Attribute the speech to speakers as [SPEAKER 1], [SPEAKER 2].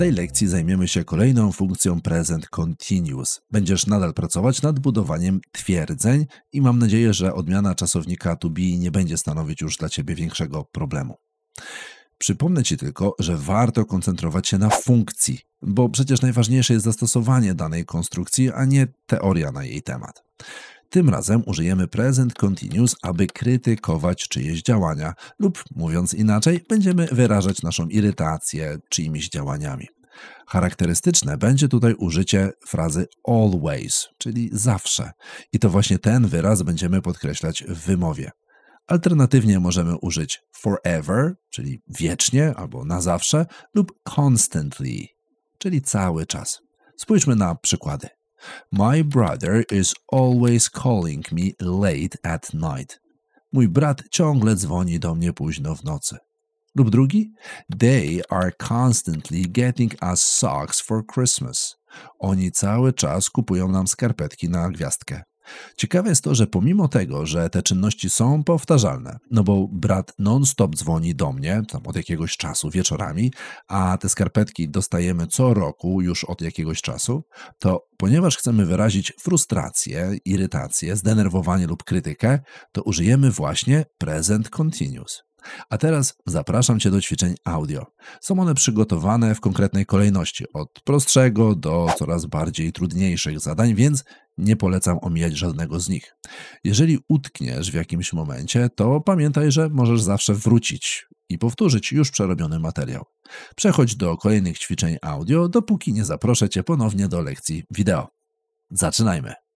[SPEAKER 1] tej lekcji zajmiemy się kolejną funkcją present continuous. Będziesz nadal pracować nad budowaniem twierdzeń i mam nadzieję, że odmiana czasownika to be nie będzie stanowić już dla Ciebie większego problemu. Przypomnę Ci tylko, że warto koncentrować się na funkcji, bo przecież najważniejsze jest zastosowanie danej konstrukcji, a nie teoria na jej temat. Tym razem użyjemy present continuous, aby krytykować czyjeś działania lub, mówiąc inaczej, będziemy wyrażać naszą irytację czyimiś działaniami. Charakterystyczne będzie tutaj użycie frazy always, czyli zawsze. I to właśnie ten wyraz będziemy podkreślać w wymowie. Alternatywnie możemy użyć forever, czyli wiecznie albo na zawsze, lub constantly, czyli cały czas. Spójrzmy na przykłady. My brother is always calling me late at night. Mój brat ciągle dzwoni do mnie późno w nocy. Lub drugi, they are constantly getting us socks for Christmas. Oni cały czas kupują nam skarpetki na gwiazdkę. Ciekawe jest to, że pomimo tego, że te czynności są powtarzalne, no bo brat non-stop dzwoni do mnie, tam od jakiegoś czasu, wieczorami, a te skarpetki dostajemy co roku już od jakiegoś czasu, to ponieważ chcemy wyrazić frustrację, irytację, zdenerwowanie lub krytykę, to użyjemy właśnie present continuous. A teraz zapraszam Cię do ćwiczeń audio. Są one przygotowane w konkretnej kolejności, od prostszego do coraz bardziej trudniejszych zadań, więc nie polecam omijać żadnego z nich. Jeżeli utkniesz w jakimś momencie, to pamiętaj, że możesz zawsze wrócić i powtórzyć już przerobiony materiał. Przechodź do kolejnych ćwiczeń audio, dopóki nie zaproszę Cię ponownie do lekcji wideo. Zaczynajmy!